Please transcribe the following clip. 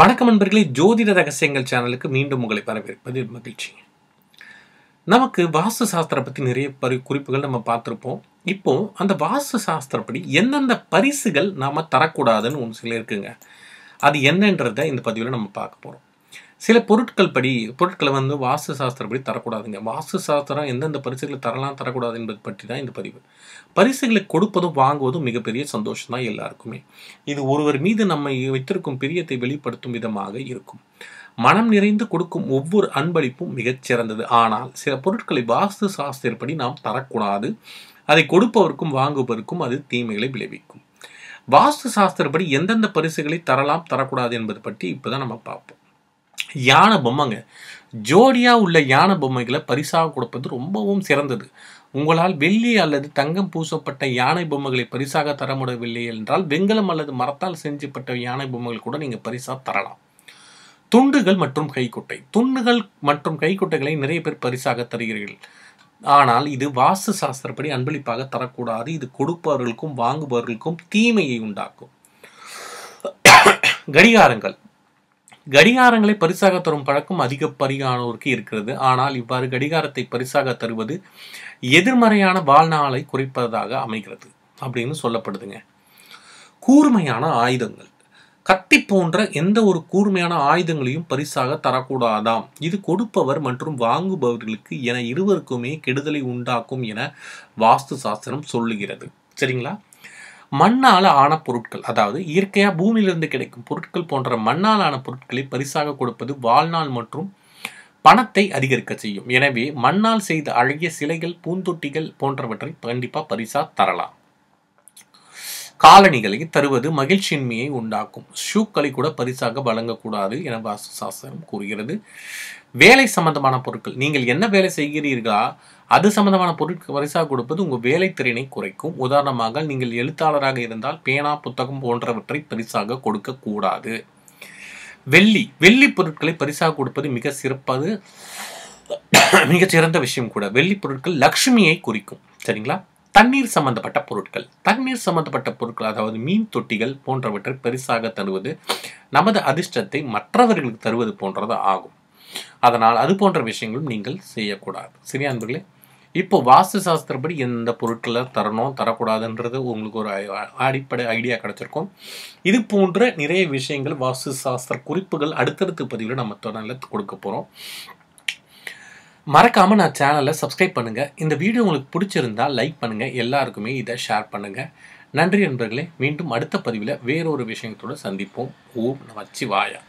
வணக்கம் நண்பர்களே ஜோதிட ரகசியங்கள் சேனலுக்கு மீண்டும் உங்களை வரவேற்பது மகிழ்ச்சி நமக்கு வாஸ்து சாஸ்திரம் பற்றி நிறைய பரி குறிப்புகள் நம்ம பார்த்துருப்போம் இப்போ அந்த வாஸ்து சாஸ்திரப்படி எந்தெந்த பரிசுகள் நாம் தரக்கூடாதுன்னு ஒன்று சொல்லியிருக்குங்க அது என்னன்றதை இந்த பதிவில் நம்ம பார்க்க போகிறோம் சில பொருட்கள் படி பொருட்களை வந்து வாஸ்து சாஸ்திரப்படி தரக்கூடாதுங்க வாஸ்து சாஸ்திரம் எந்தெந்த பரிசுகளை தரலாம் தரக்கூடாது என்பது பற்றி தான் இந்த பதிவு பரிசுகளை கொடுப்பதும் வாங்குவதும் மிகப்பெரிய சந்தோஷம் தான் எல்லாருக்குமே இது ஒருவர் மீது நம்ம வைத்திருக்கும் பிரியத்தை வெளிப்படுத்தும் விதமாக இருக்கும் மனம் நிறைந்து கொடுக்கும் ஒவ்வொரு அன்பளிப்பும் மிகச் சிறந்தது ஆனால் சில பொருட்களை வாஸ்து சாஸ்திரப்படி நாம் தரக்கூடாது அதை கொடுப்பவருக்கும் வாங்குபவருக்கும் அது தீமைகளை விளைவிக்கும் வாஸ்து சாஸ்திரப்படி எந்தெந்த பரிசுகளை தரலாம் தரக்கூடாது என்பது பற்றி இப்போதான் நம்ம பார்ப்போம் யானை பொம்மைங்க ஜோடியாக உள்ள யானை பொம்மைகளை பரிசாக கொடுப்பது ரொம்பவும் சிறந்தது உங்களால் வெள்ளி அல்லது தங்கம் பூசப்பட்ட யானை பொம்மைகளை பரிசாக தர முடியவில்லை என்றால் வெங்கலம் அல்லது மரத்தால் செஞ்சப்பட்ட யானை பொம்மைகள் கூட நீங்கள் பரிசாக தரலாம் துண்டுகள் மற்றும் கைக்குட்டை துண்டுகள் மற்றும் கைக்குட்டைகளை நிறைய பேர் பரிசாக தருகிறீர்கள் ஆனால் இது வாஸ்து சாஸ்திரப்படி அன்பளிப்பாக தரக்கூடாது இது கொடுப்பவர்களுக்கும் வாங்குபவர்களுக்கும் தீமையை உண்டாக்கும் கடிகாரங்கள் கடிகாரங்களை பரிசாக தரும் பழக்கம் அதிகப்படியானோருக்கு இருக்கிறது ஆனால் இவ்வாறு கடிகாரத்தை பரிசாக தருவது எதிர்மறையான வாழ்நாளை குறைப்பதாக அமைகிறது அப்படின்னு சொல்லப்படுதுங்க கூர்மையான ஆயுதங்கள் கத்தி போன்ற எந்த ஒரு கூர்மையான ஆயுதங்களையும் பரிசாக தரக்கூடாதாம் இது கொடுப்பவர் மற்றும் வாங்குபவர்களுக்கு என இருவருக்குமே கெடுதலை உண்டாக்கும் என வாஸ்து சாஸ்திரம் சொல்லுகிறது சரிங்களா மண்ணால் ஆன பொருட்கள் அதாவது இயற்கையாக பூமியிலிருந்து கிடைக்கும் பொருட்கள் போன்ற மண்ணால் ஆன பொருட்களை பரிசாக கொடுப்பது வாழ்நாள் மற்றும் பணத்தை அதிகரிக்க செய்யும் எனவே மண்ணால் செய்த அழகிய சிலைகள் பூந்தொட்டிகள் போன்றவற்றை கண்டிப்பாக பரிசா தரலாம் காலணிகளை தருவது மகிழ்ச்சியின்மையை உண்டாக்கும் ஷூக்களை கூட பரிசாக வழங்கக்கூடாது என வாசு சாஸ்திரம் கூறுகிறது வேலை சம்பந்தமான பொருட்கள் நீங்கள் என்ன வேலை செய்கிறீர்களா அது சம்பந்தமான பொருட்கள் பரிசாக கொடுப்பது உங்கள் திறனை குறைக்கும் உதாரணமாக நீங்கள் எழுத்தாளராக இருந்தால் பேனா புத்தகம் போன்றவற்றை பரிசாக கொடுக்கக்கூடாது வெள்ளி வெள்ளி பொருட்களை பரிசாக கொடுப்பது மிக சிறப்பது மிகச்சிறந்த விஷயம் கூட வெள்ளி பொருட்கள் லக்ஷ்மியை குறிக்கும் சரிங்களா தண்ணீர் சம்பந்தப்பட்ட பொருட்கள் தண்ணீர் சம்பந்தப்பட்ட பொருட்கள் அதாவது மீன் தொட்டிகள் போன்றவற்றை பரிசாக தருவது நமது அதிர்ஷ்டத்தை மற்றவர்களுக்கு தருவது போன்றது ஆகும் அதனால் அது போன்ற விஷயங்களும் நீங்கள் செய்யக்கூடாது சரியா அன்பர்களே இப்போ வாஸ்து சாஸ்திரப்படி எந்த பொருட்களை தரணும் தரக்கூடாதுன்றது உங்களுக்கு ஒரு அடிப்படை ஐடியா கிடச்சிருக்கும் இது போன்ற நிறைய விஷயங்கள் வாஸ்து சாஸ்திர குறிப்புகள் அடுத்தடுத்த பதிவில் நம்ம தொடரில் கொடுக்க போகிறோம் மறக்காமல் நான் சேனலை சப்ஸ்கிரைப் பண்ணுங்கள் இந்த வீடியோ உங்களுக்கு பிடிச்சிருந்தா லைக் பண்ணுங்கள் எல்லாருக்குமே இதை ஷேர் பண்ணுங்கள் நன்றி நண்பர்களே மீண்டும் அடுத்த பதிவில் வேறொரு விஷயத்தோடு சந்திப்போம் ஓம் வாயா